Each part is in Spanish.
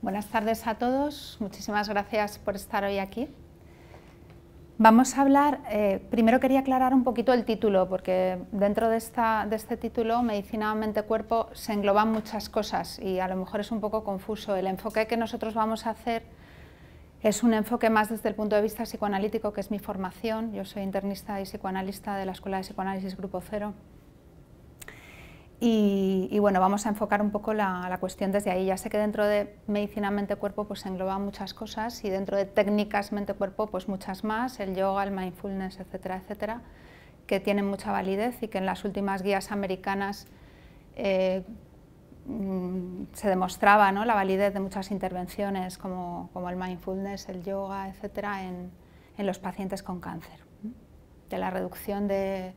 Buenas tardes a todos, muchísimas gracias por estar hoy aquí. Vamos a hablar, eh, primero quería aclarar un poquito el título, porque dentro de, de este título, Medicina Mente-Cuerpo, se engloban muchas cosas y a lo mejor es un poco confuso. El enfoque que nosotros vamos a hacer es un enfoque más desde el punto de vista psicoanalítico, que es mi formación. Yo soy internista y psicoanalista de la Escuela de Psicoanálisis Grupo Cero. Y, bueno, vamos a enfocar un poco la, cuestión desde ahí. Ya sé que dentro de medicina mente-cuerpo pues engloba muchas cosas y dentro de técnicas mente-cuerpo pues muchas más, el yoga, el mindfulness, etcétera, etcétera, que tienen mucha validez y que en las últimas guías americanas eh, mm, se demostraba ¿no? la validez de muchas intervenciones como, como el mindfulness, el yoga, etcétera, en, en los pacientes con cáncer, de la reducción de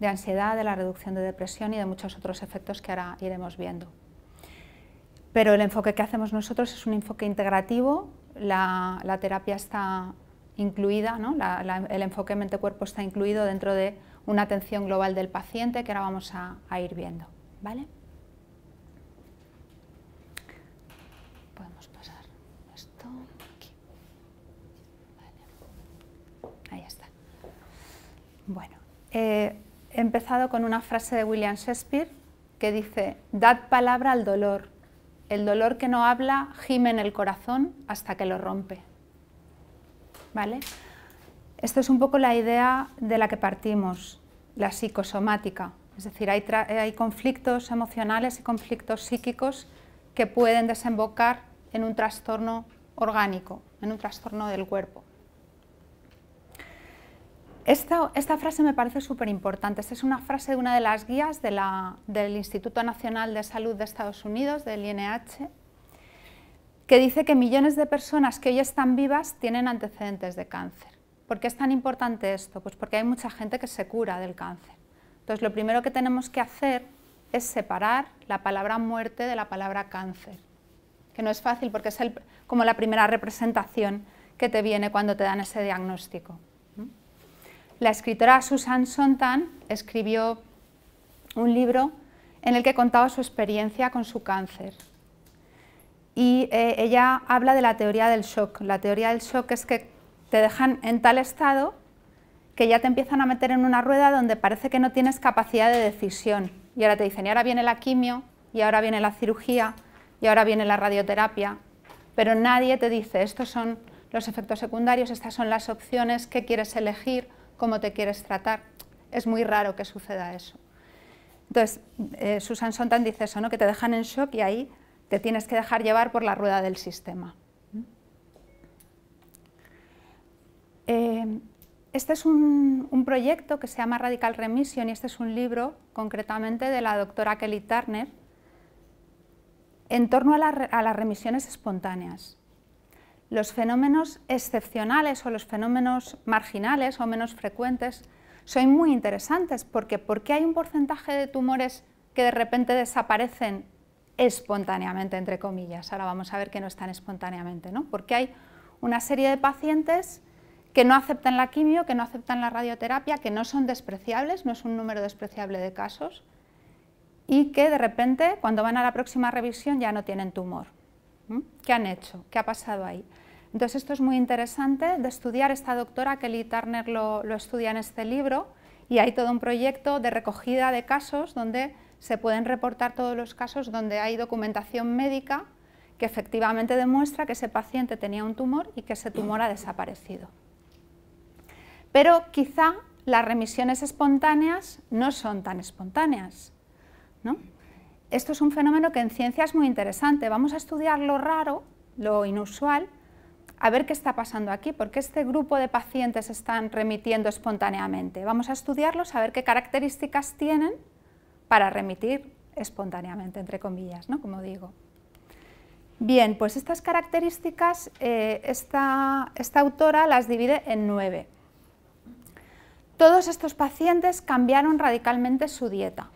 de ansiedad, de la reducción de depresión y de muchos otros efectos que ahora iremos viendo. Pero el enfoque que hacemos nosotros es un enfoque integrativo, la, terapia está incluida, ¿no? el enfoque mente-cuerpo está incluido dentro de una atención global del paciente que ahora vamos a, ir viendo. ¿vale? Podemos pasar esto aquí. Ahí está. Bueno, eh, he empezado con una frase de William Shakespeare que dice, dad palabra al dolor. El dolor que no habla gime en el corazón hasta que lo rompe. ¿Vale? Esto es un poco la idea de la que partimos, la psicosomática. Es decir, hay conflictos emocionales y conflictos psíquicos que pueden desembocar en un trastorno orgánico, en un trastorno del cuerpo. Esta, frase me parece súper importante. Esta es una frase de una de las guías del Instituto Nacional de Salud de Estados Unidos, del INH, que dice que millones de personas que hoy están vivas tienen antecedentes de cáncer. ¿Por qué es tan importante esto? Pues porque hay mucha gente que se cura del cáncer. Entonces, lo primero que tenemos que hacer es separar la palabra muerte de la palabra cáncer, que no es fácil porque es como la primera representación que te viene cuando te dan ese diagnóstico la escritora Susan Sontan escribió un libro en el que contaba su experiencia con su cáncer. Y eh, ella habla de la teoría del shock. La teoría del shock es que te dejan en tal estado que ya te empiezan a meter en una rueda donde parece que no tienes capacidad de decisión. Y ahora te dicen, y ahora viene la quimio, y ahora viene la cirugía, y ahora viene la radioterapia. Pero nadie te dice, estos son los efectos secundarios, estas son las opciones, qué quieres elegir, cómo te quieres tratar. Es muy raro que suceda eso. Entonces, eh, Susan Sontag dice eso, ¿no? que te dejan en shock y ahí te tienes que dejar llevar por la rueda del sistema. Mm. Eh, este es un, proyecto que se llama Radical Remission y este es un libro concretamente de la doctora Kelly Turner en torno a las remisiones espontáneas los fenómenos excepcionales o los fenómenos marginales o menos frecuentes son muy interesantes porque ¿por qué hay un porcentaje de tumores que de repente desaparecen espontáneamente, entre comillas? Ahora vamos a ver que no están espontáneamente, ¿no? Porque hay una serie de pacientes que no aceptan la quimio, que no aceptan la radioterapia, que no son despreciables, no es un número despreciable de casos, y que de repente cuando van a la próxima revisión ya no tienen tumor. ¿Qué han hecho? ¿Qué ha pasado ahí? Entonces esto es muy interesante de estudiar. Esta doctora Kelly Turner lo, estudia en este libro y hay todo un proyecto de recogida de casos donde se pueden reportar todos los casos donde hay documentación médica que efectivamente demuestra que ese paciente tenía un tumor y que ese tumor ha desaparecido. Pero quizá las remisiones espontáneas no son tan espontáneas. ¿no? esto es un fenómeno que en ciencia es muy interesante. Vamos a estudiar lo raro, lo inusual, a ver qué está pasando aquí, porque este grupo de pacientes están remitiendo espontáneamente. Vamos a estudiarlos, a ver qué características tienen para remitir espontáneamente, entre comillas, ¿no? como digo. Bien, pues estas características, eh, esta autora las divide en nueve. Todos estos pacientes cambiaron radicalmente su dieta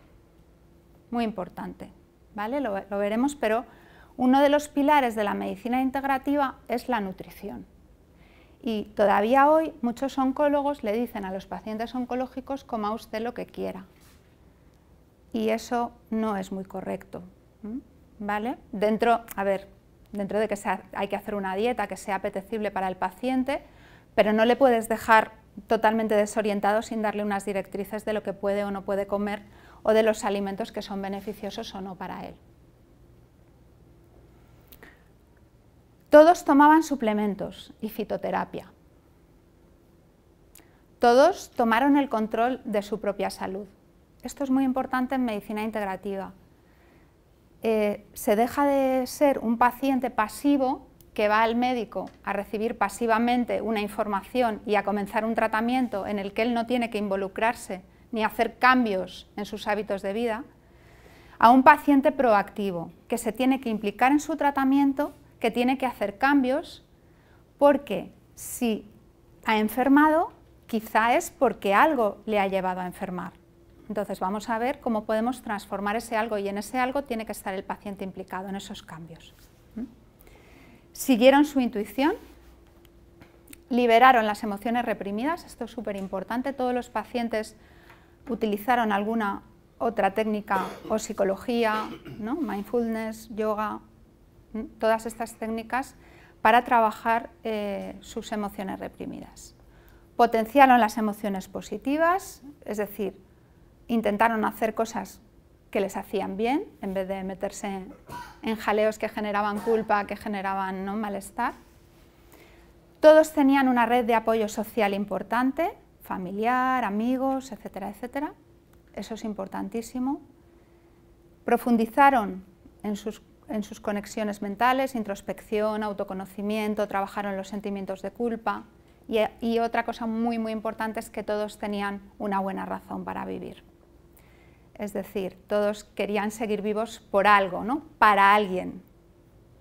muy importante, ¿vale? Lo, veremos, pero uno de los pilares de la medicina integrativa es la nutrición. Y todavía hoy muchos oncólogos le dicen a los pacientes oncológicos coma usted lo que quiera. Y eso no es muy correcto. ¿Vale? Dentro, a ver, dentro de que hay que hacer una dieta que sea apetecible para el paciente, pero no le puedes dejar totalmente desorientado sin darle unas directrices de lo que puede o no puede comer o de los alimentos que son beneficiosos o no para él. Todos tomaban suplementos y fitoterapia. Todos tomaron el control de su propia salud. Esto es muy importante en medicina integrativa. Eh, se deja de ser un paciente pasivo que va al médico a recibir pasivamente una información y a comenzar un tratamiento en el que él no tiene que involucrarse ni hacer cambios en sus hábitos de vida, a un paciente proactivo que se tiene que implicar en su tratamiento, que tiene que hacer cambios, porque si ha enfermado, quizá es porque algo le ha llevado a enfermar. Entonces vamos a ver cómo podemos transformar ese algo y en ese algo tiene que estar el paciente implicado en esos cambios. ¿Mm? Siguieron su intuición, liberaron las emociones reprimidas, esto es súper importante, todos los pacientes utilizaron alguna otra técnica o psicología, mindfulness, yoga, todas estas técnicas para trabajar eh, sus emociones reprimidas. Potenciaron las emociones positivas, es decir, intentaron hacer cosas que les hacían bien, en vez de meterse en, en jaleos que generaban culpa, que generaban ¿no? malestar. Todos tenían una red de apoyo social importante, familiar, amigos, etcétera, etcétera. Eso es importantísimo. Profundizaron en sus, conexiones mentales, introspección, autoconocimiento, trabajaron los sentimientos de culpa y, otra cosa muy, muy importante es que todos tenían una buena razón para vivir. Es decir, todos querían seguir vivos por algo, ¿no? Para alguien.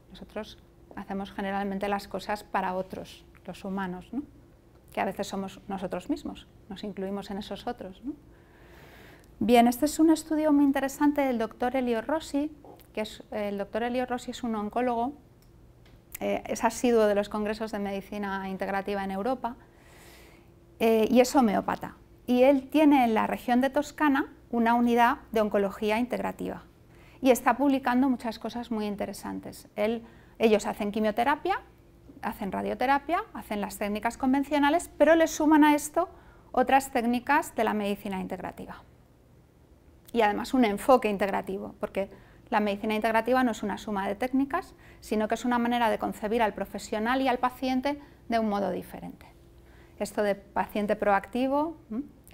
Nosotros hacemos generalmente las cosas para otros, los humanos, ¿no? que a veces somos nosotros mismos, nos incluimos en esos otros. Bien, este es un estudio muy interesante del doctor Elio Rossi, que es, el doctor Elio Rossi es un oncólogo, eh, es asiduo de los congresos de medicina integrativa en Europa, eh, y es homeópata. Y él tiene en la región de Toscana una unidad de oncología integrativa y está publicando muchas cosas muy interesantes. ellos hacen quimioterapia hacen radioterapia, hacen las técnicas convencionales, pero le suman a esto otras técnicas de la medicina integrativa. Y además un enfoque integrativo, porque la medicina integrativa no es una suma de técnicas, sino que es una manera de concebir al profesional y al paciente de un modo diferente. Esto de paciente proactivo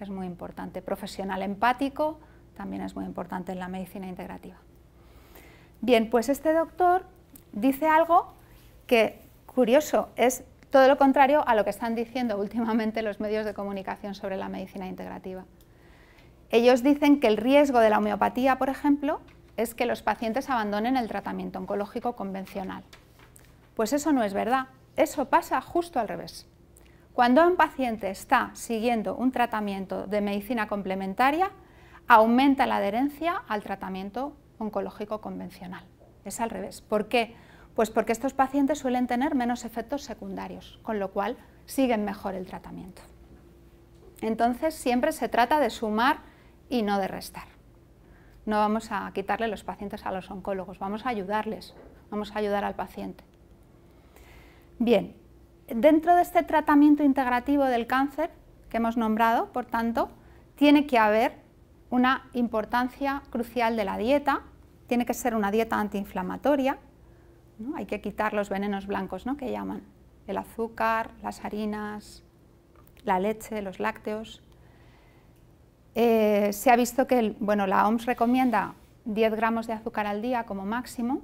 es muy importante, profesional empático también es muy importante en la medicina integrativa. Bien, pues este doctor dice algo que curioso, es todo lo contrario a lo que están diciendo últimamente los medios de comunicación sobre la medicina integrativa. Ellos dicen que el riesgo de la homeopatía, por ejemplo, es que los pacientes abandonen el tratamiento oncológico convencional. Pues eso no es verdad, eso pasa justo al revés. Cuando un paciente está siguiendo un tratamiento de medicina complementaria, aumenta la adherencia al tratamiento oncológico convencional. Es al revés. ¿Por qué? Pues porque estos pacientes suelen tener menos efectos secundarios, con lo cual siguen mejor el tratamiento. Entonces siempre se trata de sumar y no de restar. No vamos a quitarle los pacientes a los oncólogos, vamos a ayudarles, vamos a ayudar al paciente. Bien, dentro de este tratamiento integrativo del cáncer que hemos nombrado, por tanto, tiene que haber una importancia crucial de la dieta, tiene que ser una dieta antiinflamatoria, hay que quitar los venenos blancos ¿no? que llaman el azúcar, las harinas, la leche, los lácteos. Eh, se ha visto que bueno, la OMS recomienda 10 gramos de azúcar al día como máximo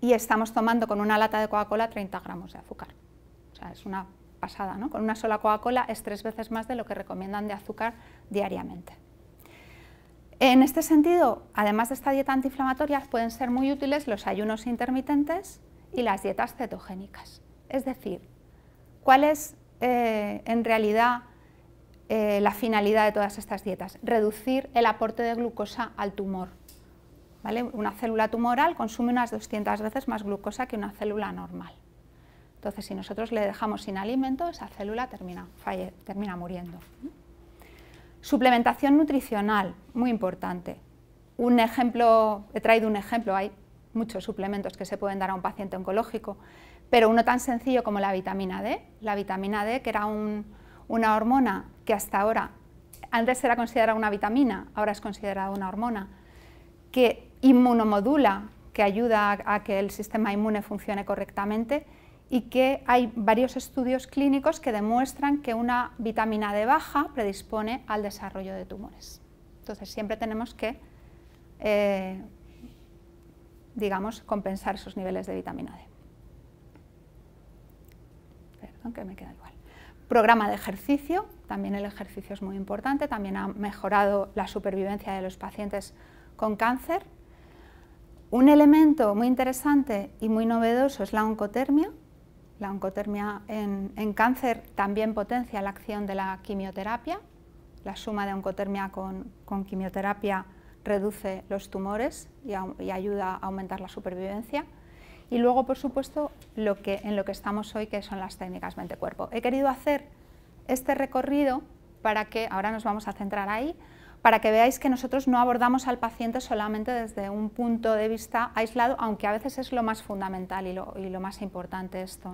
y estamos tomando con una lata de Coca-Cola 30 gramos de azúcar. O sea, es una pasada, ¿no? Con una sola Coca-Cola es tres veces más de lo que recomiendan de azúcar diariamente. En este sentido, además de esta dieta antiinflamatoria, pueden ser muy útiles los ayunos intermitentes y las dietas cetogénicas. Es decir, ¿cuál es eh, en realidad eh, la finalidad de todas estas dietas? Reducir el aporte de glucosa al tumor. Una célula tumoral consume unas 200 veces más glucosa que una célula normal. Entonces, si nosotros le dejamos sin alimento, esa célula termina muriendo. Suplementación nutricional, muy importante. Un ejemplo, he traído un ejemplo, hay muchos suplementos que se pueden dar a un paciente oncológico, pero uno tan sencillo como la vitamina D. La vitamina D, que era una hormona que hasta ahora, antes era considerada una vitamina, ahora es considerada una hormona, que inmunomodula, que ayuda a que el sistema inmune funcione correctamente y que hay varios estudios clínicos que demuestran que una vitamina D baja predispone al desarrollo de tumores. Entonces siempre tenemos que, eh, digamos, compensar esos niveles de vitamina D. Perdón, que me queda igual. Programa de ejercicio, también el ejercicio es muy importante, también ha mejorado la supervivencia de los pacientes con cáncer. Un elemento muy interesante y muy novedoso es la oncotermia, la oncotermia en, cáncer también potencia la acción de la quimioterapia. La suma de oncotermia con, quimioterapia reduce los tumores y, ayuda a aumentar la supervivencia. Y luego, por supuesto, en lo que estamos hoy, que son las técnicas mente-cuerpo. He querido hacer este recorrido para que, ahora nos vamos a centrar ahí, para que veáis que nosotros no abordamos al paciente solamente desde un punto de vista aislado, aunque a veces es lo más fundamental y lo, más importante esto.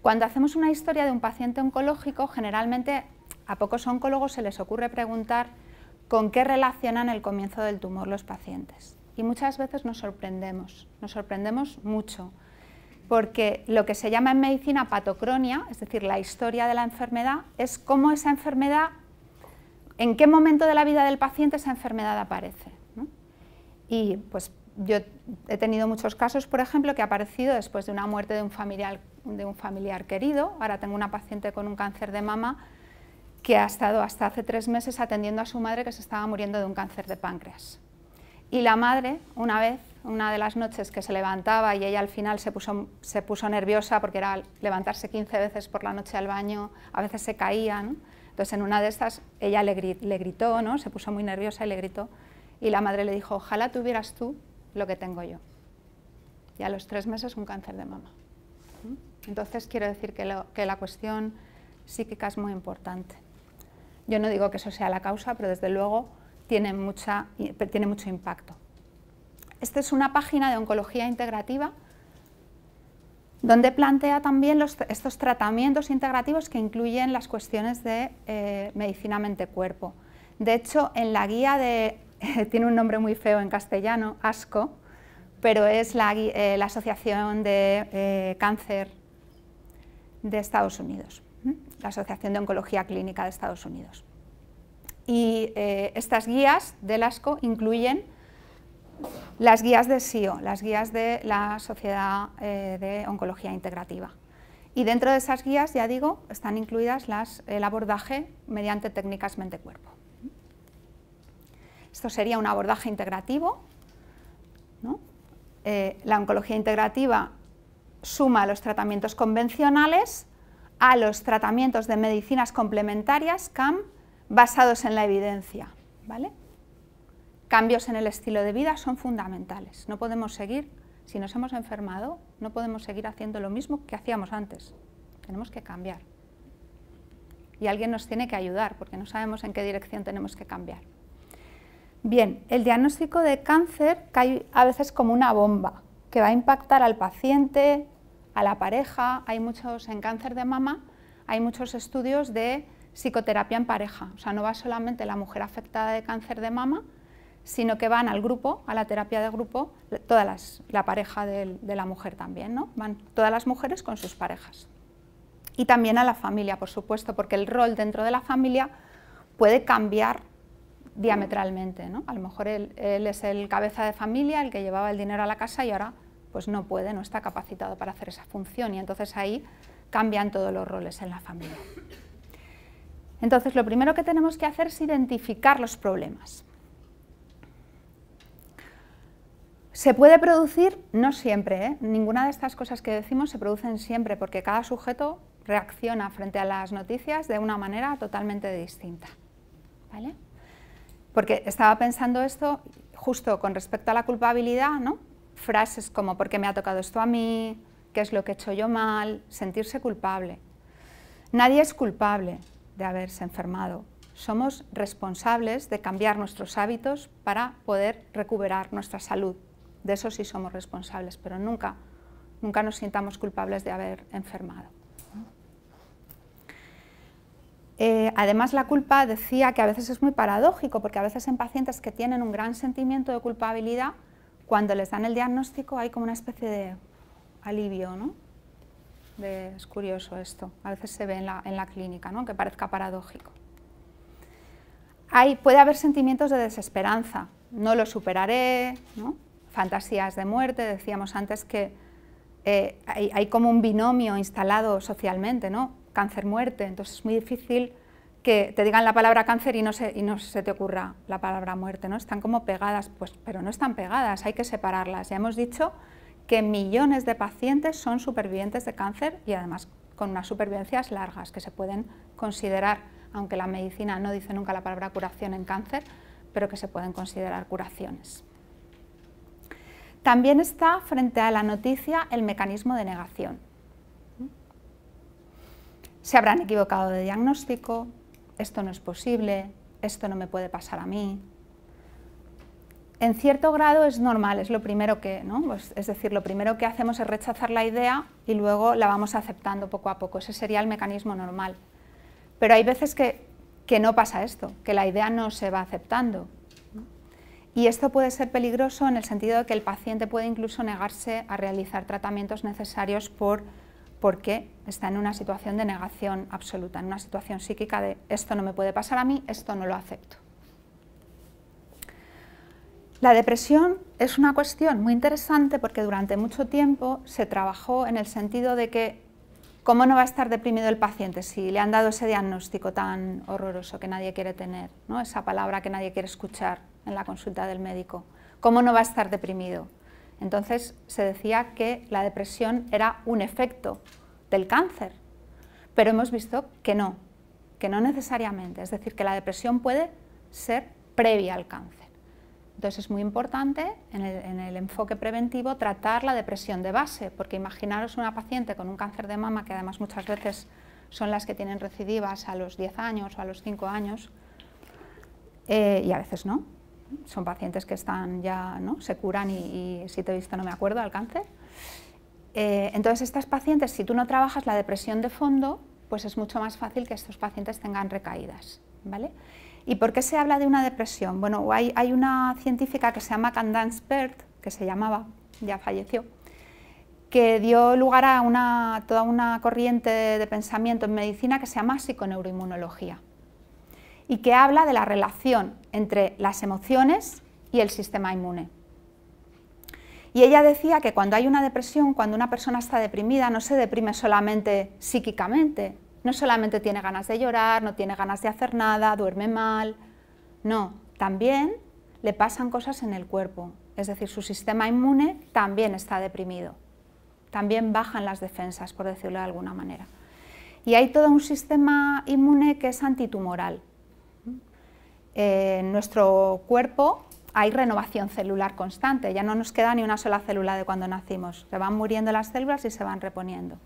Cuando hacemos una historia de un paciente oncológico, generalmente a pocos oncólogos se les ocurre preguntar con qué relacionan el comienzo del tumor los pacientes. Y muchas veces nos sorprendemos, nos sorprendemos mucho, porque lo que se llama en medicina patocronia, es decir, la historia de la enfermedad, es cómo esa enfermedad en qué momento de la vida del paciente esa enfermedad aparece. Y pues yo he tenido muchos casos, por ejemplo, que ha aparecido después de una muerte de un familiar, de un familiar querido. Ahora tengo una paciente con un cáncer de mama que ha estado hasta hace tres meses atendiendo a su madre que se estaba muriendo de un cáncer de páncreas. Y la madre, una vez, una de las noches que se levantaba y ella al final se puso, nerviosa porque era levantarse 15 veces por la noche al baño, a veces se caían, ¿no? Entonces, en una de estas, ella le, gritó, ¿no? se puso muy nerviosa y le gritó. Y la madre le dijo, ojalá tuvieras tú lo que tengo yo. Y a los tres meses un cáncer de mama. ¿Mm? Entonces, quiero decir que, que la cuestión psíquica es muy importante. Yo no digo que eso sea la causa, pero desde luego tiene, mucha, tiene mucho impacto. Esta es una página de oncología integrativa donde plantea también estos tratamientos integrativos que incluyen las cuestiones de eh, medicina mente-cuerpo. De hecho, en la guía de, tiene un nombre muy feo en castellano, ASCO, pero es la, eh, Asociación de eh, Cáncer de Estados Unidos, la Asociación de Oncología Clínica de Estados Unidos. Y estas guías del ASCO incluyen las guías de SIO, las guías de la Sociedad eh, de Oncología Integrativa. Y dentro de esas guías, ya digo, están incluidas las, el abordaje mediante técnicas mente-cuerpo. Esto sería un abordaje integrativo. Eh, la oncología integrativa suma los tratamientos convencionales a los tratamientos de medicinas complementarias, CAM, basados en la evidencia. ¿vale? cambios en el estilo de vida son fundamentales. No podemos seguir, si nos hemos enfermado, no podemos seguir haciendo lo mismo que hacíamos antes. Tenemos que cambiar. Y alguien nos tiene que ayudar porque no sabemos en qué dirección tenemos que cambiar. Bien, el diagnóstico de cáncer cae a veces como una bomba que va a impactar al paciente, a la pareja. Hay muchos en cáncer de mama, hay muchos estudios de psicoterapia en pareja. O sea, no va solamente la mujer afectada de cáncer de mama, sino que van al grupo, a la terapia de grupo, todas las, la pareja de, la mujer también, ¿no? Van todas las mujeres con sus parejas. Y también a la familia, por supuesto, porque el rol dentro de la familia puede cambiar diametralmente, ¿no? A lo mejor él, él es el cabeza de familia, el que llevaba el dinero a la casa y ahora pues no puede, no está capacitado para hacer esa función y entonces ahí cambian todos los roles en la familia. Entonces, lo primero que tenemos que hacer es identificar los problemas. Se puede producir, no siempre, ¿eh? ninguna de estas cosas que decimos se producen siempre, porque cada sujeto reacciona frente a las noticias de una manera totalmente distinta. ¿vale? Porque estaba pensando esto justo con respecto a la culpabilidad, ¿no? frases como ¿por qué me ha tocado esto a mí? ¿Qué es lo que he hecho yo mal? Sentirse culpable. Nadie es culpable de haberse enfermado. Somos responsables de cambiar nuestros hábitos para poder recuperar nuestra salud de eso sí somos responsables, pero nunca, nunca nos sintamos culpables de haber enfermado. Eh, además, la culpa decía que a veces es muy paradójico, porque a veces en pacientes que tienen un gran sentimiento de culpabilidad, cuando les dan el diagnóstico hay como una especie de alivio, ¿no? es curioso esto, a veces se ve en la, clínica, ¿no? Que parezca paradójico. Hay, puede haber sentimientos de desesperanza, no lo superaré, ¿no? fantasías de muerte, decíamos antes que eh, hay, como un binomio instalado socialmente, ¿no? Cáncer-muerte, entonces es muy difícil que te digan la palabra cáncer y no se, y no se te ocurra la palabra muerte, ¿no? Están como pegadas, pues, pero no están pegadas, hay que separarlas. Ya hemos dicho que millones de pacientes son supervivientes de cáncer y además con unas supervivencias largas que se pueden considerar, aunque la medicina no dice nunca la palabra curación en cáncer, pero que se pueden considerar curaciones. También está frente a la noticia el mecanismo de negación. Se habrán equivocado de diagnóstico, esto no es posible, esto no me puede pasar a mí. En cierto grado es normal, es lo primero que, pues, es decir, lo primero que hacemos es rechazar la idea y luego la vamos aceptando poco a poco. Ese sería el mecanismo normal. Pero hay veces que no pasa esto, que la idea no se va aceptando, y esto puede ser peligroso en el sentido de que el paciente puede incluso negarse a realizar tratamientos necesarios por, porque está en una situación de negación absoluta, en una situación psíquica de esto no me puede pasar a mí, esto no lo acepto. La depresión es una cuestión muy interesante porque durante mucho tiempo se trabajó en el sentido de que cómo no va a estar deprimido el paciente si le han dado ese diagnóstico tan horroroso que nadie quiere tener, ¿no? esa palabra que nadie quiere escuchar, en la consulta del médico. ¿Cómo no va a estar deprimido? Entonces se decía que la depresión era un efecto del cáncer, pero hemos visto que no, que no necesariamente, es decir, que la depresión puede ser previa al cáncer. Entonces es muy importante en el, enfoque preventivo tratar la depresión de base, porque imaginaros una paciente con un cáncer de mama, que además muchas veces son las que tienen recidivas a los 10 años o a los 5 años, eh, y a veces no, son pacientes que están ya, ¿no? se curan y, si te he visto no me acuerdo, al cáncer. Eh, entonces, estas pacientes, si tú no trabajas la depresión de fondo, pues es mucho más fácil que estos pacientes tengan recaídas. ¿vale? ¿Y por qué se habla de una depresión? Bueno, hay, una científica que se llama Candance Bert, que se llamaba, ya falleció, que dio lugar a toda una corriente de, de pensamiento en medicina que se llama psiconeuroinmunología y que habla de la relación entre las emociones y el sistema inmune. Y ella decía que cuando hay una depresión, cuando una persona está deprimida, no se deprime solamente psíquicamente, no solamente tiene ganas de llorar, no tiene ganas de hacer nada, duerme mal, no, también le pasan cosas en el cuerpo, es decir, su sistema inmune también está deprimido, también bajan las defensas, por decirlo de alguna manera. Y hay todo un sistema inmune que es antitumoral, en nuestro cuerpo hay renovación celular constante, ya no nos queda ni una sola célula de cuando nacimos, se van muriendo las células y se van reponiendo.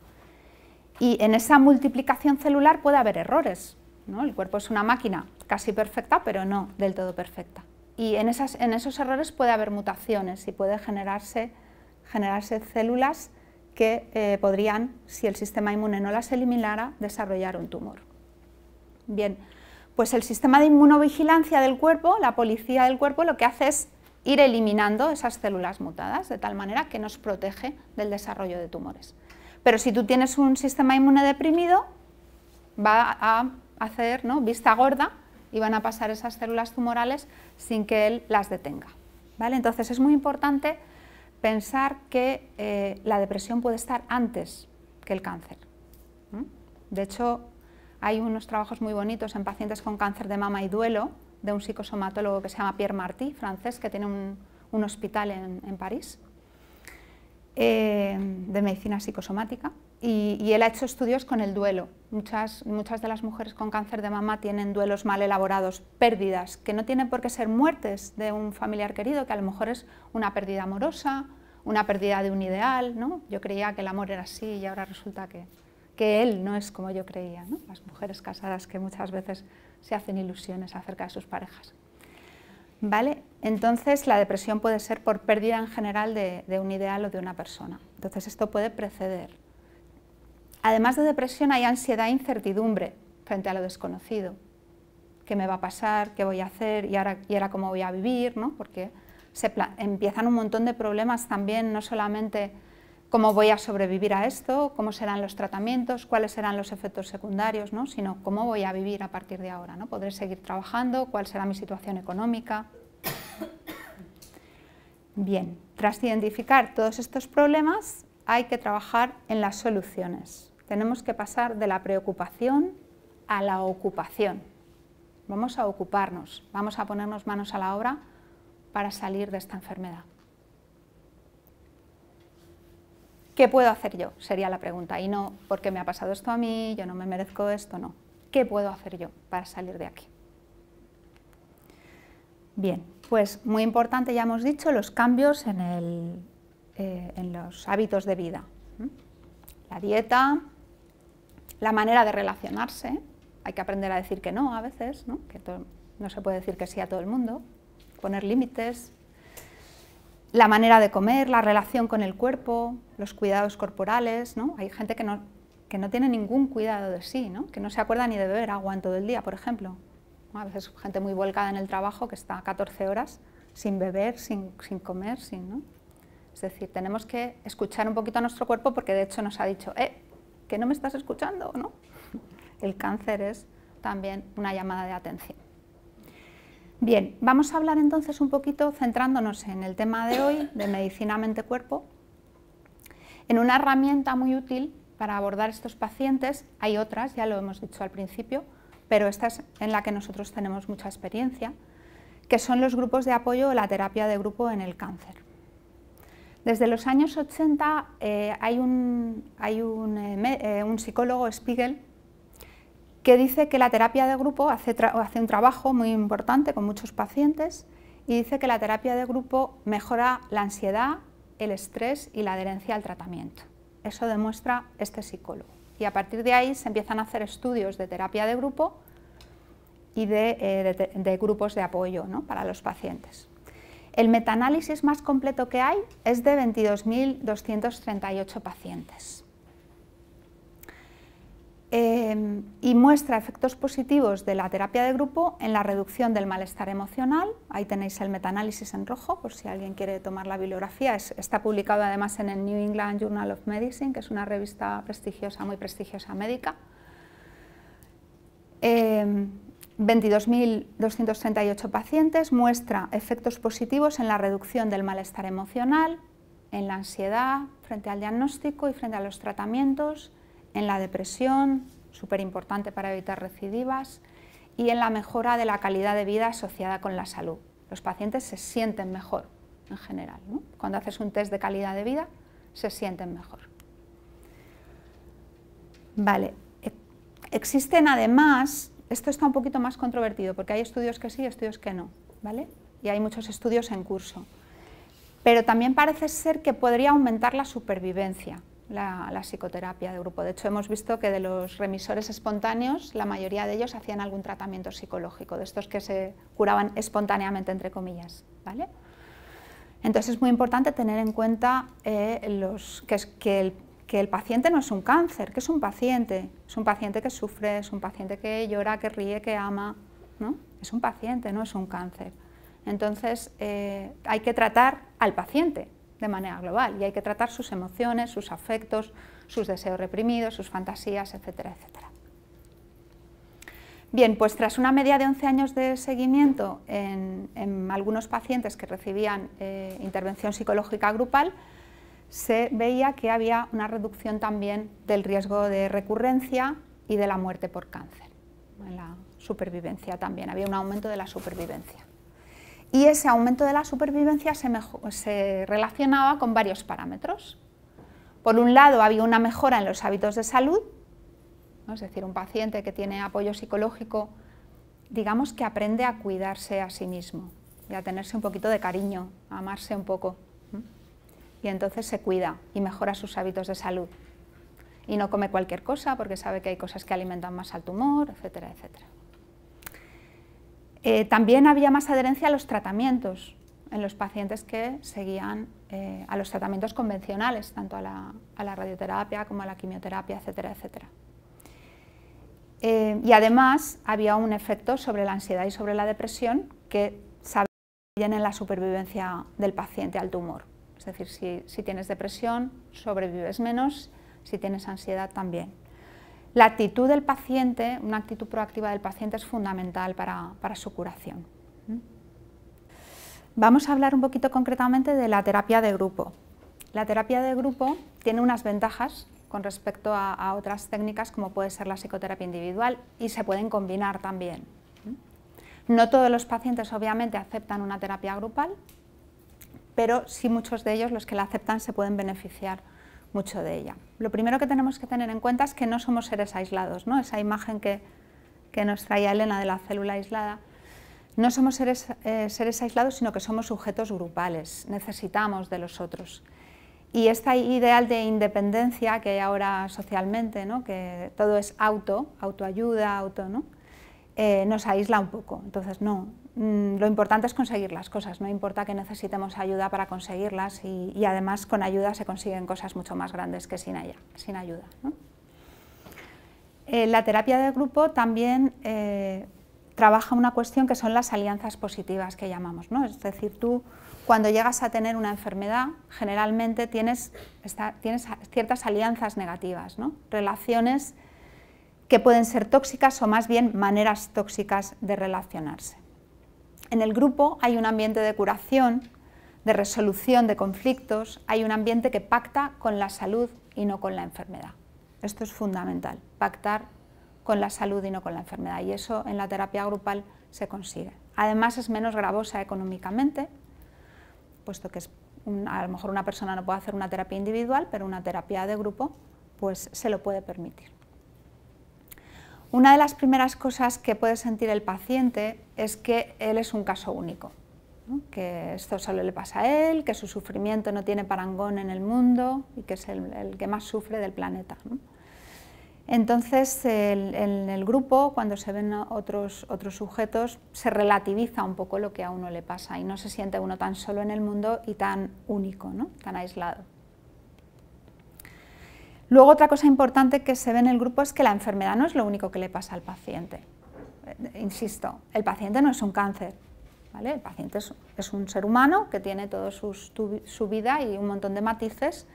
Y en esa multiplicación celular puede haber errores, ¿no? el cuerpo es una máquina casi perfecta, pero no del todo perfecta. Y en, esos errores puede haber mutaciones y puede generarse, células que eh, podrían, si el sistema inmune no las eliminara, desarrollar un tumor. Bien, pues el sistema de inmunovigilancia del cuerpo, la policía del cuerpo, lo que hace es ir eliminando esas células mutadas de tal manera que nos protege del desarrollo de tumores. Pero si tú tienes un sistema inmune deprimido, va a hacer ¿no? vista gorda y van a pasar esas células tumorales sin que él las detenga. ¿vale? Entonces es muy importante pensar que eh, la depresión puede estar antes que el cáncer. De hecho, hay unos trabajos muy bonitos en pacientes con cáncer de mama y duelo de un psicosomatólogo que se llama Pierre Martí, francés, que tiene un, hospital en, París eh, de medicina psicosomática. Y, él ha hecho estudios con el duelo. Muchas, muchas de las mujeres con cáncer de mama tienen duelos mal elaborados, pérdidas, que no tienen por qué ser muertes de un familiar querido, que a lo mejor es una pérdida amorosa, una pérdida de un ideal, ¿no? Yo creía que el amor era así y ahora resulta que que él no es como yo creía. Las mujeres casadas que muchas veces se hacen ilusiones acerca de sus parejas. ¿Vale? Entonces la depresión puede ser por pérdida en general de, un ideal o de una persona. Entonces esto puede preceder. Además de depresión hay ansiedad e incertidumbre frente a lo desconocido. ¿Qué me va a pasar? ¿Qué voy a hacer? ¿Y ahora, cómo voy a vivir? ¿no? Porque se empiezan un montón de problemas también, no solamente cómo voy a sobrevivir a esto, cómo serán los tratamientos, cuáles serán los efectos secundarios, sino cómo voy a vivir a partir de ahora. ¿no? ¿Podré seguir trabajando? ¿Cuál será mi situación económica? Bien, tras identificar todos estos problemas, hay que trabajar en las soluciones. Tenemos que pasar de la preocupación a la ocupación. Vamos a ocuparnos, vamos a ponernos manos a la obra para salir de esta enfermedad. ¿Qué puedo hacer yo? Sería la pregunta. Y no, porque me ha pasado esto a mí, yo no me merezco esto, no. ¿Qué puedo hacer yo para salir de aquí? Bien, pues muy importante, ya hemos dicho, los cambios en, el, eh, en los hábitos de vida. La dieta, la manera de relacionarse, hay que aprender a decir que no a veces, que no se puede decir que sí a todo el mundo, poner límites, la manera de comer, la relación con el cuerpo, los cuidados corporales, ¿no? Hay gente que no, que no tiene ningún cuidado de sí, ¿no? Que no se acuerda ni de beber agua en todo el día, por ejemplo. A veces gente muy volcada en el trabajo que está 14 horas sin beber, sin, comer, sin, Es decir, tenemos que escuchar un poquito a nuestro cuerpo porque de hecho nos ha dicho, eh, que no me estás escuchando, ¿no? El cáncer es también una llamada de atención. Bien, vamos a hablar entonces un poquito centrándonos en el tema de hoy de medicina mente-cuerpo, en una herramienta muy útil para abordar estos pacientes, hay otras, ya lo hemos dicho al principio, pero esta es en la que nosotros tenemos mucha experiencia, que son los grupos de apoyo o la terapia de grupo en el cáncer. Desde los años 80 eh, hay, eh, eh, un psicólogo, Spiegel, que dice que la terapia de grupo hace, un trabajo muy importante con muchos pacientes y dice que la terapia de grupo mejora la ansiedad, el estrés y la adherencia al tratamiento. Eso demuestra este psicólogo. Y a partir de ahí se empiezan a hacer estudios de terapia de grupo y de, eh, grupos de apoyo ¿no? para los pacientes. El metaanálisis más completo que hay es de 22.238 pacientes. Em, y muestra efectos positivos de la terapia de grupo en la reducción del malestar emocional. Ahí tenéis el metaanálisis en rojo, por si alguien quiere tomar la bibliografía. está publicado además en el New England Journal of Medicine, que es una revista prestigiosa, muy prestigiosa médica. 22.238 em, pacientes, muestra efectos positivos en la reducción del malestar emocional, en la ansiedad, frente al diagnóstico y frente a los tratamientos, en la depresión, súper importante para evitar recidivas, y en la mejora de la calidad de vida asociada con la salud. Los pacientes se sienten mejor en general. Cuando haces un test de calidad de vida, se sienten mejor. Vale, e, existen además, esto está un poquito más controvertido, porque hay estudios que sí y estudios que no, ¿vale? Y hay muchos estudios en curso. Pero también parece ser que podría aumentar la supervivencia la, psicoterapia de grupo. De hecho, hemos visto que de los remisores espontáneos, la mayoría de ellos hacían algún tratamiento psicológico, de estos que se curaban espontáneamente, entre comillas. ¿vale? Entonces es muy importante tener en cuenta eh, que, el, paciente no es un cáncer, que es un paciente, es un paciente que sufre, es un paciente que llora, que ríe, que ama, ¿no? Es un paciente, no es un cáncer. Entonces eh, hay que tratar al paciente, de manera global y hay que tratar sus emociones, sus afectos, sus deseos reprimidos, sus fantasías, etcétera, etcétera. Bien, pues tras una media de 11 años de seguimiento en, algunos pacientes que recibían eh, intervención psicológica grupal, se veía que había una reducción también del riesgo de recurrencia y de la muerte por cáncer, en la supervivencia también, había un aumento de la supervivencia y ese aumento de la supervivencia se, relacionaba con varios parámetros. Por un lado, había una mejora en los hábitos de salud, es decir, un paciente que tiene apoyo psicológico, digamos que aprende a cuidarse a sí mismo y a tenerse un poquito de cariño, a amarse un poco. Y entonces se cuida y mejora sus hábitos de salud. Y no come cualquier cosa porque sabe que hay cosas que alimentan más al tumor, etcétera, etcétera. Eh, también había más adherencia a los tratamientos en los pacientes que seguían eh, a los tratamientos convencionales, tanto a la, radioterapia como a la quimioterapia, etcétera, etcétera. Eh, y además había un efecto sobre la ansiedad y sobre la depresión que sabían en la supervivencia del paciente al tumor. Es decir, si tienes depresión, sobrevives menos, si tienes ansiedad también. La actitud del paciente, una actitud proactiva del paciente es fundamental para, su curación. ¿Mm? Vamos a hablar un poquito concretamente de la terapia de grupo. La terapia de grupo tiene unas ventajas con respecto a, a, otras técnicas como puede ser la psicoterapia individual y se pueden combinar también. ¿Mm? No todos los pacientes obviamente aceptan una terapia grupal, pero sí muchos de ellos los que la aceptan se pueden beneficiar mucho de ella. Lo primero que tenemos que tener en cuenta es que no somos seres aislados, ¿no? esa imagen que, nos traía Elena de la célula aislada. No somos eh, seres, aislados, sino que somos sujetos grupales, necesitamos de los otros. Y esta ideal de independencia que hay ahora socialmente, ¿no? que todo es auto, autoayuda, auto, ¿no? Eh, nos aísla un poco. Entonces, no, Mm, lo importante es conseguir las cosas, no importa que necesitemos ayuda para conseguirlas y, además con ayuda se consiguen cosas mucho más grandes que sin, ayuda. Eh, la terapia de grupo también eh, trabaja una cuestión que son las alianzas positivas que llamamos, es decir, tú cuando llegas a tener una enfermedad generalmente tienes, ciertas alianzas negativas, relaciones que pueden ser tóxicas o más bien maneras tóxicas de relacionarse. En el grupo hay un ambiente de curación, de resolución de conflictos, hay un ambiente que pacta con la salud y no con la enfermedad. Esto es fundamental, pactar con la salud y no con la enfermedad. Y eso en la terapia grupal se consigue. Además es menos gravosa económicamente, puesto que a lo mejor una persona no puede hacer una terapia individual, pero una terapia de grupo pues se lo puede permitir. Una de las primeras cosas que puede sentir el paciente es que él es un caso único, que esto solo le pasa a él, que su sufrimiento no tiene parangón en el mundo y que es el, que más sufre del planeta. Entonces, el, en el grupo, cuando se ven otros, otros sujetos, se relativiza un poco lo que a uno le pasa y no se siente uno tan solo en el mundo y tan único, tan aislado. Luego otra cosa importante que se ve en el grupo es que la enfermedad no es lo único que le pasa al paciente. Eh, insisto, el paciente no es un cáncer, ¿vale? El paciente es, un ser humano que tiene toda su vida y un montón de matices,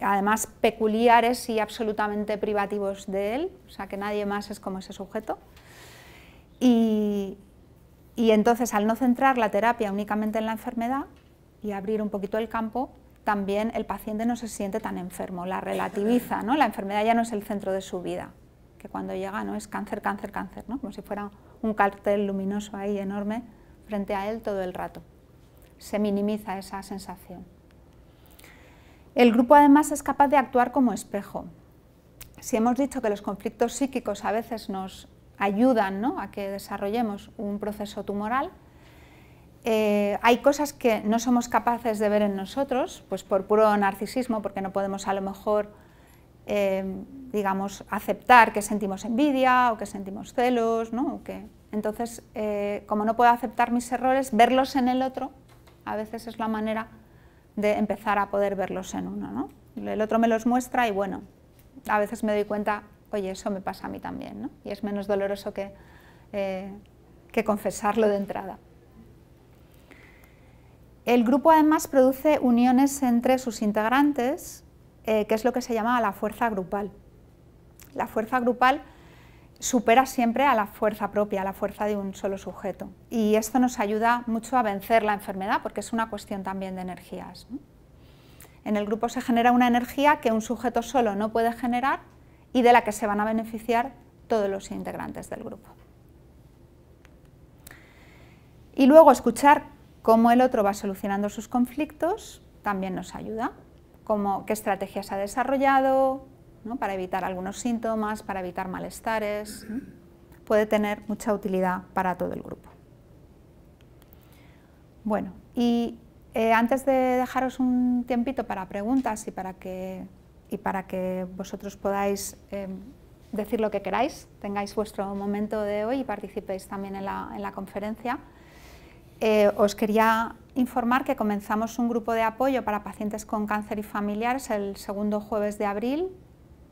además peculiares y absolutamente privativos de él, o sea que nadie más es como ese sujeto. y entonces al no centrar la terapia únicamente en la enfermedad y abrir un poquito el campo, también el paciente no se siente tan enfermo, la relativiza, ¿no? La enfermedad ya no es el centro de su vida, que cuando llega no es cáncer, cáncer, cáncer, ¿no? Como si fuera un cartel luminoso ahí enorme frente a él todo el rato. Se minimiza esa sensación. El grupo además es capaz de actuar como espejo. Si hemos dicho que los conflictos psíquicos a veces nos ayudan a que desarrollemos un proceso tumoral, eh, hay cosas que no somos capaces de ver en nosotros, pues por puro narcisismo, porque no podemos a lo mejor, eh, digamos, aceptar que sentimos envidia o que sentimos celos, ¿no? que, entonces, eh, como no puedo aceptar mis errores, verlos en el otro a veces es la manera de empezar a poder verlos en uno, ¿no? El otro me los muestra y bueno, a veces me doy cuenta, oye, eso me pasa a mí también, ¿no? Y es menos doloroso que, que confesarlo de entrada. El grupo además produce uniones entre sus integrantes, eh, que es lo que se llama la fuerza grupal. La fuerza grupal supera siempre a la fuerza propia, a la fuerza de un solo sujeto. Y esto nos ayuda mucho a vencer la enfermedad, porque es una cuestión también de energías. En el grupo se genera una energía que un sujeto solo no puede generar y de la que se van a beneficiar todos los integrantes del grupo. Y luego escuchar Cómo el otro va solucionando sus conflictos también nos ayuda. Cómo, qué estrategias ha desarrollado para evitar algunos síntomas, para evitar malestares. Puede tener mucha utilidad para todo el grupo. Bueno, y eh, antes de dejaros un tiempito para preguntas y para que, y para que vosotros podáis em, decir lo que queráis, tengáis vuestro momento de hoy y participéis también en la conferencia. Eh, os quería informar que comenzamos un grupo de apoyo para pacientes con cáncer y familiares el segundo jueves de abril,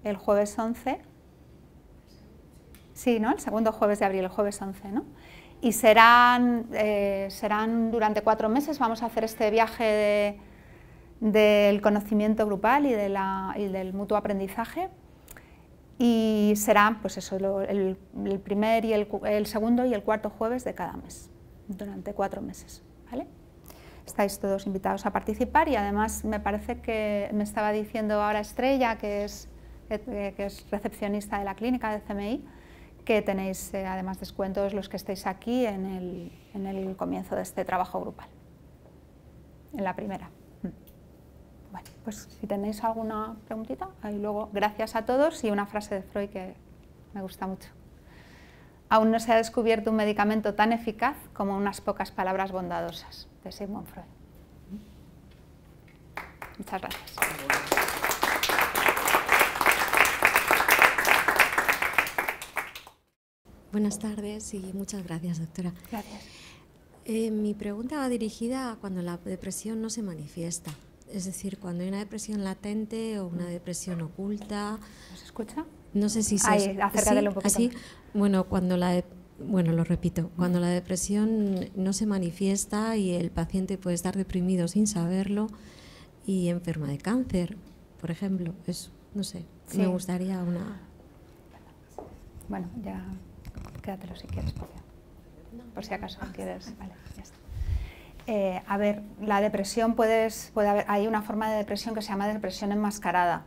el jueves 11. Sí, ¿no? El segundo jueves de abril, el jueves 11, ¿no? Y serán, eh, serán durante cuatro meses, vamos a hacer este viaje del conocimiento grupal y, del mutuo aprendizaje y serán, pues eso, el, primer y el segundo y el cuarto jueves de cada mes durante cuatro meses. ¿vale? Estáis todos invitados a participar y además me parece que me estaba diciendo ahora Estrella, que es, eh, que, es recepcionista de la clínica de CMI, que tenéis eh, además descuentos los que estéis aquí en el, en el, comienzo de este trabajo grupal, en la primera. Mm. Bueno, pues si tenéis alguna preguntita, ahí luego gracias a todos y una frase de Freud que me gusta mucho aún no se ha descubierto un medicamento tan eficaz como unas pocas palabras bondadosas de Sigmund Freud. Muchas gracias. Buenas tardes y muchas gracias, doctora. Gracias. Eh, mi pregunta va dirigida a cuando la depresión no se manifiesta. Es decir, cuando hay una depresión latente o una depresión oculta. ¿Nos escucha? No sé si se... un poquito. Así, bueno, cuando la... bueno, lo repito, cuando la depresión no se manifiesta y el paciente puede estar deprimido sin saberlo y enferma de cáncer, por ejemplo, es, no sé, me gustaría una... Bueno, ya quédatelo si quieres, por si acaso quieres. Vale, ya está. Eh, a ver, la depresión puedes, puede haber, hay una forma de depresión que se llama depresión enmascarada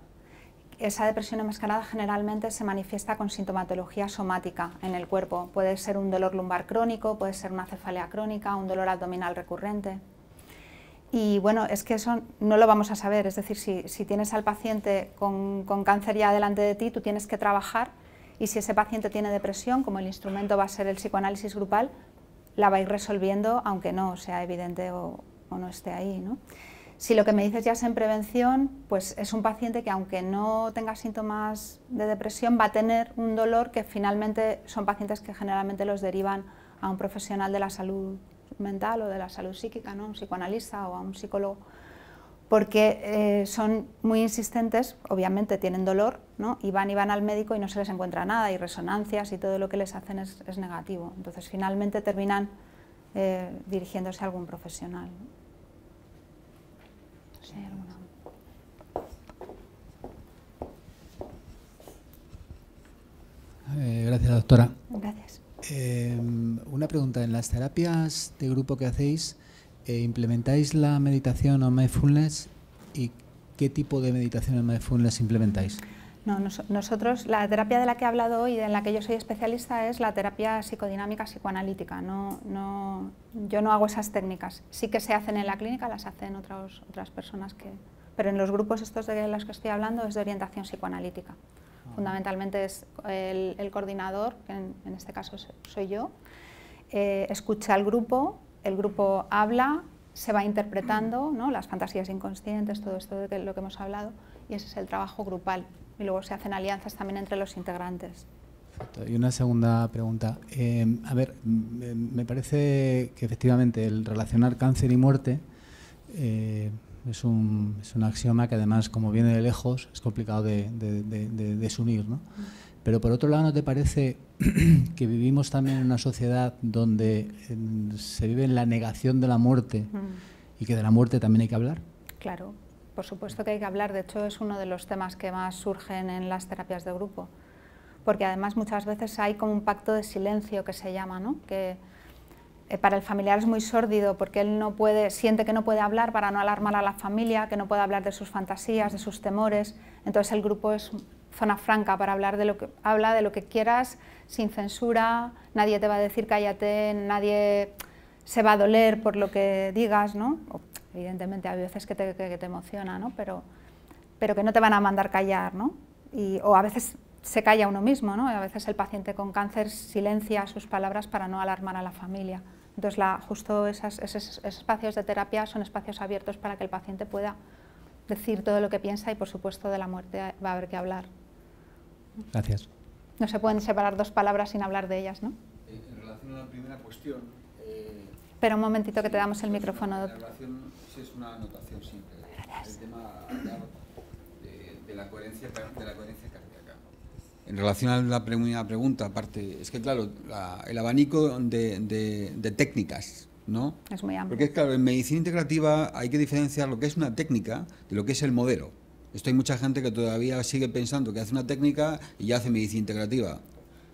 esa depresión enmascarada generalmente se manifiesta con sintomatología somática en el cuerpo. Puede ser un dolor lumbar crónico, puede ser una cefalea crónica, un dolor abdominal recurrente. Y bueno, es que eso no lo vamos a saber. Es decir, si, tienes al paciente con, con cáncer ya delante de ti, tú tienes que trabajar y si ese paciente tiene depresión, como el instrumento va a ser el psicoanálisis grupal, la va ir resolviendo aunque no sea evidente o, o no esté ahí. ¿no? Si lo que me dices ya es en prevención, pues es un paciente que aunque no tenga síntomas de depresión, va a tener un dolor que finalmente son pacientes que generalmente los derivan a un profesional de la salud mental o de la salud psíquica, ¿no? un psicoanalista o a un psicólogo, porque eh, son muy insistentes, obviamente tienen dolor, ¿no? y van y van al médico y no se les encuentra nada, y resonancias y todo lo que les hacen es, negativo. Entonces finalmente terminan eh, dirigiéndose a algún profesional. Eh, gracias, doctora. Gracias. Eh, una pregunta. En las terapias de grupo que hacéis, eh, ¿implementáis la meditación o mindfulness? ¿Y qué tipo de meditación o mindfulness implementáis? No, nosotros, la terapia de la que he hablado hoy, en la que yo soy especialista, es la terapia psicodinámica psicoanalítica. yo no hago esas técnicas. Sí que se hacen en la clínica, las hacen otras personas que... Pero en los grupos estos de los que estoy hablando es de orientación psicoanalítica. Ah. Fundamentalmente es el, coordinador, que en, este caso soy yo, eh, escucha al grupo, el grupo habla, se va interpretando, las fantasías inconscientes, todo esto de lo que hemos hablado, y ese es el trabajo grupal y luego se hacen alianzas también entre los integrantes. Y una segunda pregunta. Em, a ver, me, parece que efectivamente el relacionar cáncer y muerte eh, es, un, es, un, axioma que además, como viene de lejos, es complicado de, de, desunir. ¿no? Pero por otro lado, ¿no te parece que vivimos también en una sociedad donde em, se vive en la negación de la muerte y que de la muerte también hay que hablar? Claro, por supuesto que hay que hablar, de hecho es uno de los temas que más surgen en las terapias de grupo, porque además muchas veces hay como un pacto de silencio que se llama, ¿no? que eh, para el familiar es muy sórdido porque él no puede, siente que no puede hablar para no alarmar a la familia, que no puede hablar de sus fantasías, de sus temores, entonces el grupo es zona franca para hablar de lo que habla de lo que quieras sin censura, nadie te va a decir cállate, nadie se va a doler por lo que digas, ¿no? Evidentemente, hay veces que te, emociona, ¿no? Pero, pero que no te van a mandar callar, ¿no? Y, o a veces se calla uno mismo, ¿no? A veces el paciente con cáncer silencia sus palabras para no alarmar a la familia. Entonces, la, justo esos, espacios de terapia son espacios abiertos para que el paciente pueda decir todo lo que piensa y, por supuesto, de la muerte va a haber que hablar. Gracias. No se pueden separar dos palabras sin hablar de ellas, ¿no? Eh, en relación a la primera cuestión... Eh, pero un momentito que te damos el micrófono una anotación simple. El tema de, la, coherencia, de la coherencia cardíaca. En relación a la primera pregunta, aparte, es que claro, el abanico de, técnicas, ¿no? Es muy amplio. Porque claro, en medicina integrativa hay que diferenciar lo que es una técnica de lo que es el modelo. Esto hay mucha gente que todavía sigue pensando que hace una técnica y ya hace medicina integrativa.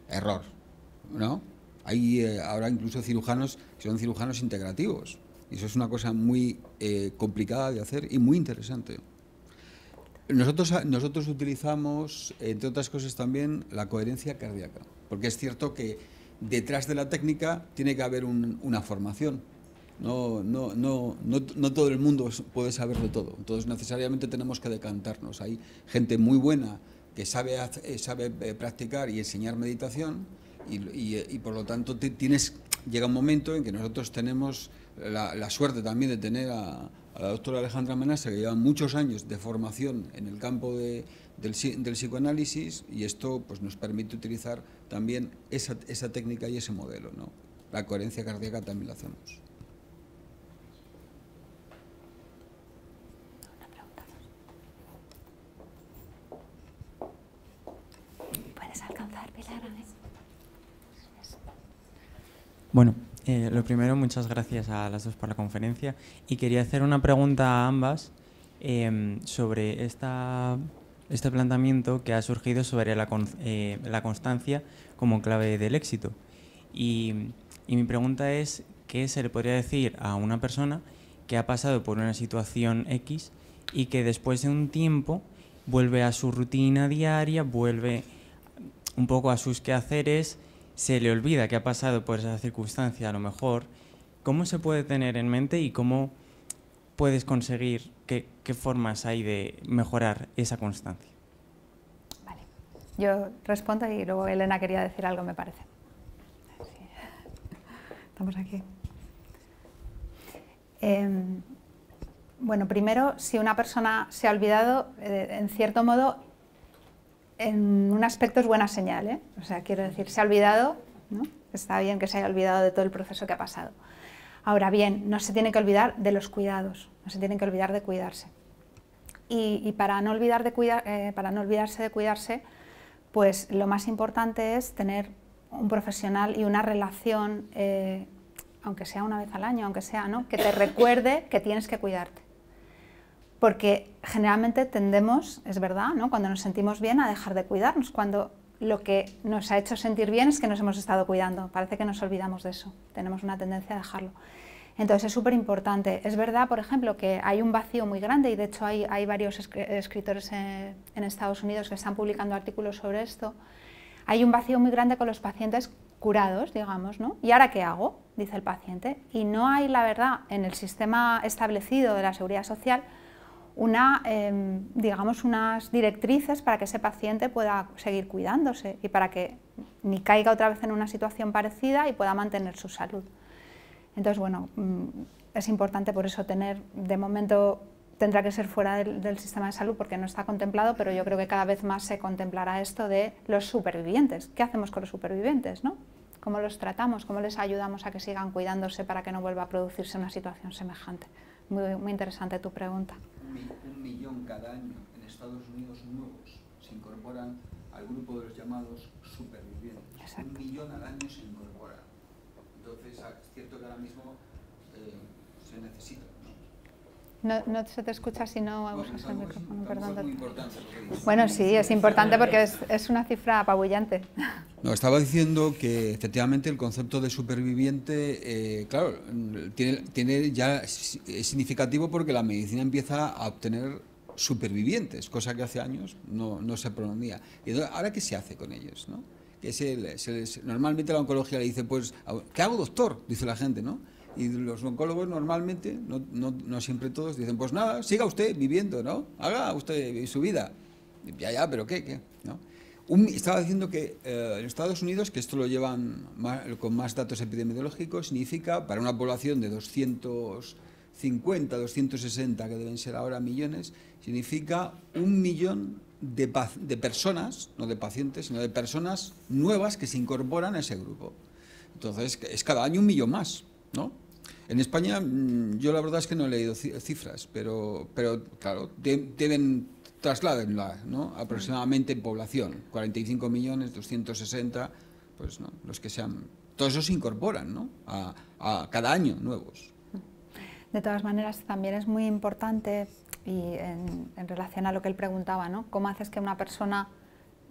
Error, ¿no? Hay eh, ahora incluso cirujanos que son cirujanos integrativos, y eso es una cosa muy eh, complicada de hacer y muy interesante. Nosotros, ah, nosotros utilizamos, entre otras cosas también, la coherencia cardíaca, porque es cierto que detrás de la técnica tiene que haber una formación. No, no, no, no, todo el mundo puede saber de todo. Entonces, necesariamente tenemos que decantarnos. Hay gente muy buena que sabe, eh, sabe eh, practicar y enseñar meditación y, y por lo tanto tienes, llega un momento en que nosotros tenemos la, suerte también de tener a, la doctora Alejandra Menasa que lleva muchos años de formación en el campo del, psicoanálisis, y esto pues, nos permite utilizar también esa, técnica y ese modelo. ¿no? La coherencia cardíaca también la hacemos. ¿Puedes Bueno, eh, lo primero, muchas gracias a las dos por la conferencia. Y quería hacer una pregunta a ambas em, sobre esta, este planteamiento que ha surgido sobre la, eh, constancia como clave del éxito. y, mi pregunta es, ¿qué se le podría decir a una persona que ha pasado por una situación X y que después de un tiempo vuelve a su rutina diaria, vuelve un poco a sus quehaceres, se le olvida que ha pasado por esa circunstancia a lo mejor, ¿cómo se puede tener en mente y cómo puedes conseguir, qué, formas hay de mejorar esa constancia? Vale, yo respondo y luego Elena quería decir algo, me parece. Estamos aquí. Em, bueno, primero, si una persona se ha olvidado, eh, en cierto modo, en un aspecto es buena señal, ¿eh? o sea, quiero decir, se ha olvidado, ¿no? está bien que se haya olvidado de todo el proceso que ha pasado. Ahora bien, no se tiene que olvidar de los cuidados, no se tiene que olvidar de cuidarse. Y, para, no olvidar de cuidar, eh, para no olvidarse de cuidarse, pues lo más importante es tener un profesional y una relación, eh, aunque sea una vez al año, aunque sea, ¿no? que te recuerde que tienes que cuidarte porque generalmente tendemos, es verdad, ¿no? cuando nos sentimos bien a dejar de cuidarnos, cuando lo que nos ha hecho sentir bien es que nos hemos estado cuidando, parece que nos olvidamos de eso, tenemos una tendencia a dejarlo. Entonces es súper importante. Es verdad, por ejemplo, que hay un vacío muy grande y de hecho hay, hay varios escritores en, eh, en Estados Unidos que están publicando artículos sobre esto. Hay un vacío muy grande con los pacientes curados, digamos, ¿no? ¿Y ahora qué hago? Dice el paciente. Y no hay, la verdad, en el sistema establecido de la seguridad social una, em, digamos unas directrices para que ese paciente pueda seguir cuidándose y para que ni caiga otra vez en una situación parecida y pueda mantener su salud. Entonces, bueno, mm, es importante por eso tener, de momento tendrá que ser fuera del, sistema de salud porque no está contemplado, pero yo creo que cada vez más se contemplará esto de los supervivientes. ¿Qué hacemos con los supervivientes? ¿no? ¿Cómo los tratamos? ¿Cómo les ayudamos a que sigan cuidándose para que no vuelva a producirse una situación semejante? muy interesante tu pregunta un millón cada año en Estados Unidos nuevos se incorporan al grupo de los llamados supervivientes. Un millón al año se incorpora. Entonces, ah, es cierto que ahora mismo eh, se necesita no, no, se te escucha si no usas el micrófono, perdón. Bueno, sí, es importante porque es, una cifra apabullante. No, estaba diciendo que efectivamente el concepto de superviviente, eh, claro, tiene, tiene ya es significativo porque la medicina empieza a obtener supervivientes, cosa que hace años no, se pronunciaba ¿Y ahora qué se hace con ellos? Que normalmente la oncología le dice, pues, ¿qué hago doctor? Dice la gente, ¿no? Y los oncólogos normalmente, no, no, no siempre todos, dicen, pues nada, siga usted viviendo, ¿no? Haga usted su vida. ya, ya, pero ¿qué? qué? ¿No? Un, estaba diciendo que eh, en Estados Unidos, que esto lo llevan con más datos epidemiológicos, significa para una población de 250, 260, que deben ser ahora millones, significa un millón de, de personas, no de pacientes, sino de personas nuevas que se incorporan a ese grupo. Entonces, es cada año un millón más, ¿no? En España mm, yo la verdad es que no he leído cifras, pero, pero claro, deben trasladarla ¿no? aproximadamente en población, 45 millones, 260, pues ¿no? los que sean, todos esos se incorporan ¿no? a, cada año nuevos. De todas maneras, también es muy importante, y en, relación a lo que él preguntaba, ¿no? ¿Cómo haces que una persona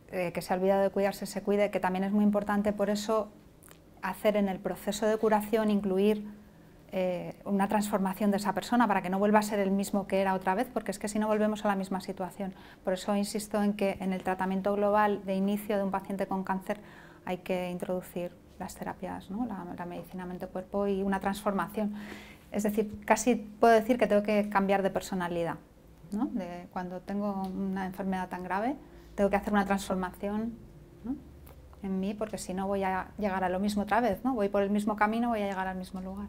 eh, que se ha olvidado de cuidarse se cuide? Que también es muy importante, por eso, hacer en el proceso de curación, incluir eh, una transformación de esa persona para que no vuelva a ser el mismo que era otra vez, porque es que si no volvemos a la misma situación. Por eso insisto en que en el tratamiento global de inicio de un paciente con cáncer hay que introducir las terapias, la, la medicina mente-cuerpo y una transformación. Es decir, casi puedo decir que tengo que cambiar de personalidad. cuando tengo una enfermedad tan grave, tengo que hacer una transformación en mí, porque si no voy a llegar a lo mismo otra vez, ¿no? voy por el mismo camino, voy a llegar al mismo lugar.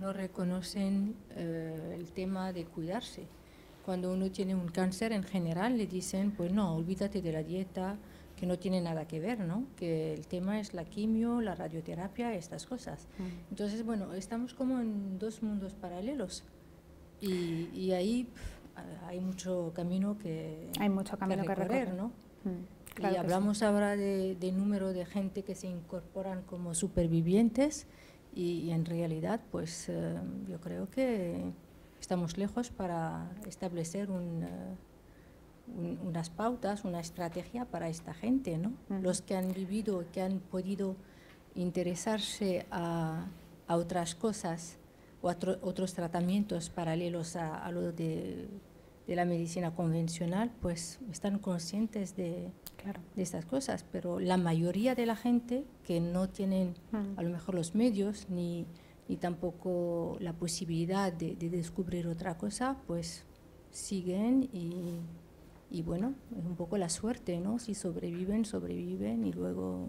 no reconocen eh, el tema de cuidarse. Cuando uno tiene un cáncer en general le dicen, pues no, olvídate de la dieta, que no tiene nada que ver, ¿no? Que el tema es la quimio, la radioterapia, estas cosas. Mm. Entonces, bueno, estamos como en dos mundos paralelos y, ahí hay mucho camino que hay recorrer, ¿no? Mm, y hablamos ahora de, de, número de gente que se incorporan como supervivientes y, en realidad pues eh, yo creo que estamos lejos para establecer eh, unas pautas, una estrategia para esta gente, ¿no? Los que han vivido, que han podido interesarse a, otras cosas o a otros tratamientos paralelos a, lo de la medicina convencional, pues están conscientes de, de estas cosas, pero la mayoría de la gente que no tienen mm. a lo mejor los medios ni, ni tampoco la posibilidad de, descubrir otra cosa, pues siguen y, y bueno, es un poco la suerte, ¿no? Si sobreviven, sobreviven y luego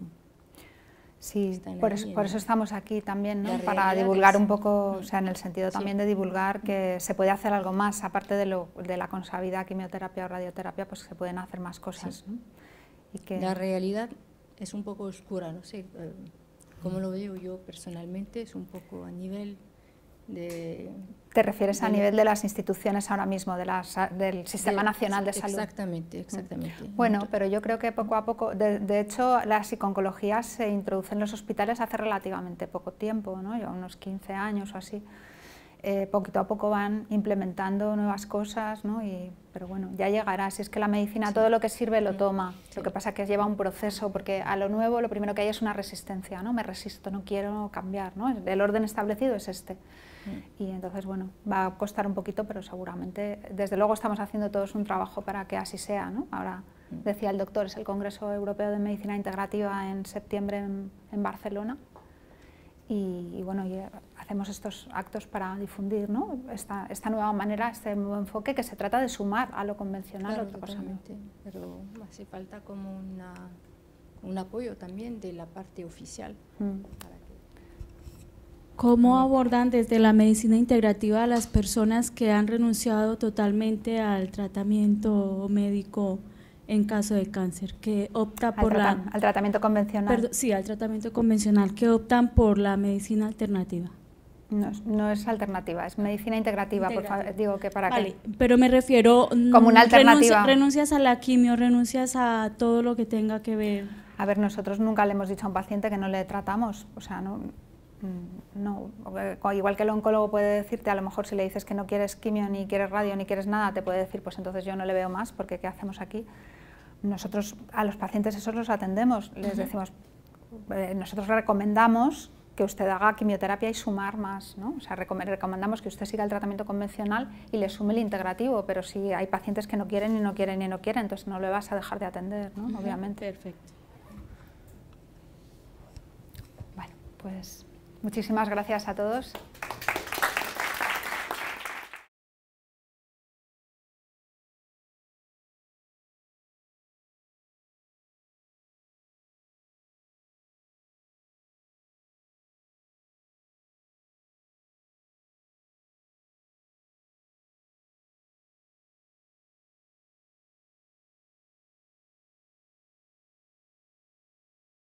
Sí, por eso, estamos aquí también, ¿no? para divulgar un poco, o sea, en el mm. sentido también de divulgar que mm. se puede hacer algo más, aparte de, lo, de la consabida quimioterapia o radioterapia, pues se pueden hacer más cosas. ¿no? la realidad es un poco oscura, no sé eh, cómo lo veo yo personalmente, es un poco a nivel de... ¿Te refieres a nivel de las instituciones ahora mismo, del Sistema Nacional de Salud? Exactamente, mm. exactamente. Bueno, pero yo creo que poco a poco, de, hecho, la psiconcología se introduce en los hospitales hace relativamente poco tiempo, ¿no? unos 15 años o así. Eh, poquito a poco van implementando nuevas cosas, pero bueno, ya llegará. Si es que la medicina todo lo que sirve lo toma. Lo que pasa es que lleva un proceso, porque a lo nuevo lo primero que hay es una resistencia, ¿no? Me resisto, no quiero cambiar, ¿no? El orden establecido es este. Mm. Y entonces, bueno, va a costar un poquito, pero seguramente, desde luego estamos haciendo todos un trabajo para que así sea, Ahora, mm. decía el doctor, es el Congreso Europeo de Medicina Integrativa en septiembre en Barcelona y, bueno, eh, hacemos estos actos para difundir ¿no? esta, esta, nueva manera, este nuevo enfoque que se trata de sumar a lo convencional claro, otra Pero hace falta como una, un apoyo también de la parte oficial. Mm. ¿Cómo abordan desde la medicina integrativa a las personas que han renunciado totalmente al tratamiento médico? en caso de cáncer, que opta por al la... tratamiento convencional. sí, al tratamiento convencional, que optan por la medicina alternativa. No, es alternativa, es medicina integrativa, por favor, digo que para pero me refiero... Mm, Como una alternativa. renuncias a la quimio, renuncias a todo lo que tenga que ver... A ver, nosotros nunca le hemos dicho a un paciente que no le tratamos, o sea, no... Mm, no, igual que el oncólogo puede decirte, a lo mejor si le dices que no quieres quimio, ni quieres radio, ni quieres nada, te puede decir, pues entonces yo no le veo más, porque ¿qué hacemos aquí? nosotros a los pacientes esos los atendemos, les decimos, eh, nosotros recomendamos que usted haga quimioterapia y sumar más, ¿no? O sea, recomendamos que usted siga el tratamiento convencional y le sume el integrativo, pero si hay pacientes que no quieren y no quieren y no quieren, entonces no le vas a dejar de atender, ¿no? Obviamente. Perfecto. Bueno, pues muchísimas gracias a todos.